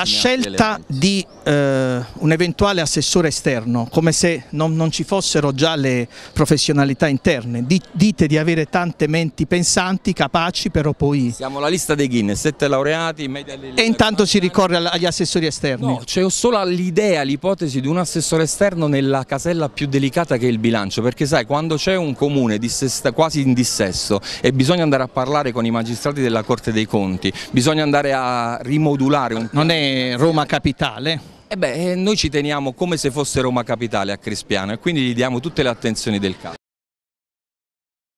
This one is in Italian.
La scelta di eh, un eventuale assessore esterno, come se non, non, ci fossero già le professionalità interne, dite di avere tante menti pensanti, capaci, però poi... Siamo la lista dei Guinness, sette laureati... Media... E intanto si ricorre agli assessori esterni? No, c'è solo l'idea, l'ipotesi di un assessore esterno nella casella più delicata che è il bilancio, perché sai, quando c'è un comune dissesta, quasi in dissesto e bisogna andare a parlare con i magistrati della Corte dei Conti, bisogna andare a rimodulare un... Non è Roma Capitale? Eh beh, eh, noi ci teniamo come se fosse Roma Capitale a Crispiano e quindi gli diamo tutte le attenzioni del caso.